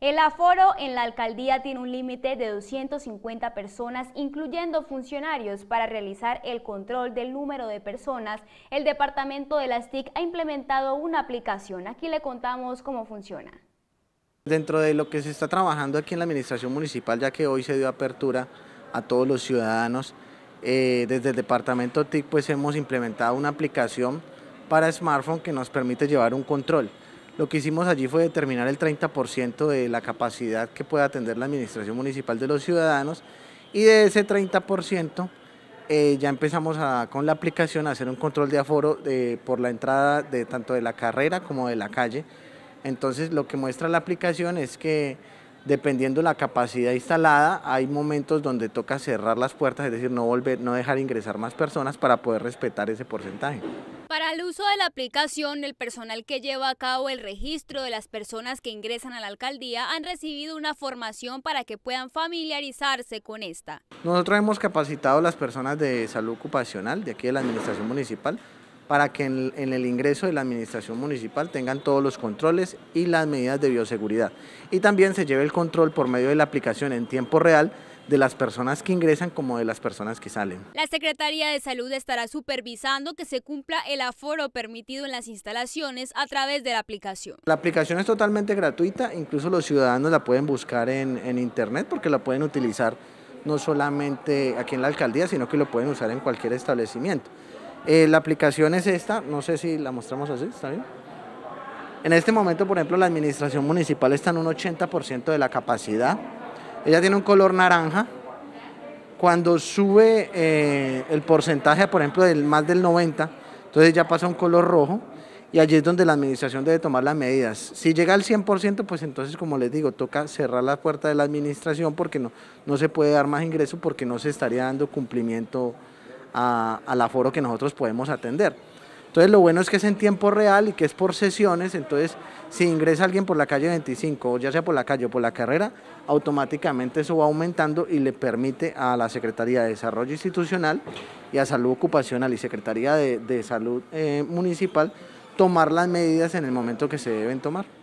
El aforo en la alcaldía tiene un límite de 250 personas, incluyendo funcionarios, para realizar el control del número de personas. El departamento de las TIC ha implementado una aplicación. Aquí le contamos cómo funciona. Dentro de lo que se está trabajando aquí en la administración municipal, ya que hoy se dio apertura a todos los ciudadanos, eh, desde el departamento TIC pues hemos implementado una aplicación para smartphone que nos permite llevar un control. Lo que hicimos allí fue determinar el 30% de la capacidad que puede atender la Administración Municipal de los Ciudadanos y de ese 30% eh, ya empezamos con la aplicación a hacer un control de aforo eh, por la entrada tanto de la carrera como de la calle. Entonces lo que muestra la aplicación es que dependiendo la capacidad instalada, hay momentos donde toca cerrar las puertas, es decir, no volver, no dejar ingresar más personas para poder respetar ese porcentaje. Para el uso de la aplicación, el personal que lleva a cabo el registro de las personas que ingresan a la alcaldía han recibido una formación para que puedan familiarizarse con esta. Nosotros hemos capacitado a las personas de salud ocupacional de aquí de la administración municipal para que en, el ingreso de la administración municipal tengan todos los controles y las medidas de bioseguridad. Y también se lleve el control por medio de la aplicación en tiempo real de las personas que ingresan como de las personas que salen. La Secretaría de Salud estará supervisando que se cumpla el aforo permitido en las instalaciones a través de la aplicación. La aplicación es totalmente gratuita, incluso los ciudadanos la pueden buscar en, en internet porque la pueden utilizar no solamente aquí en la alcaldía, sino que lo pueden usar en cualquier establecimiento. Eh, la aplicación es esta, no sé si la mostramos así, ¿está bien? En este momento, por ejemplo, la administración municipal está en un 80% de la capacidad. Ella tiene un color naranja. Cuando sube eh, el porcentaje, por ejemplo, del más del 90, entonces ya pasa a un color rojo y allí es donde la administración debe tomar las medidas. Si llega al 100%, pues entonces, como les digo, toca cerrar la puerta de la administración porque no, no se puede dar más ingreso porque no se estaría dando cumplimiento al aforo que nosotros podemos atender. Entonces lo bueno es que es en tiempo real y que es por sesiones, entonces si ingresa alguien por la calle 25, ya sea por la calle o por la carrera, automáticamente eso va aumentando y le permite a la Secretaría de Desarrollo Institucional y a Salud Ocupacional y Secretaría de, Salud eh, Municipal tomar las medidas en el momento que se deben tomar.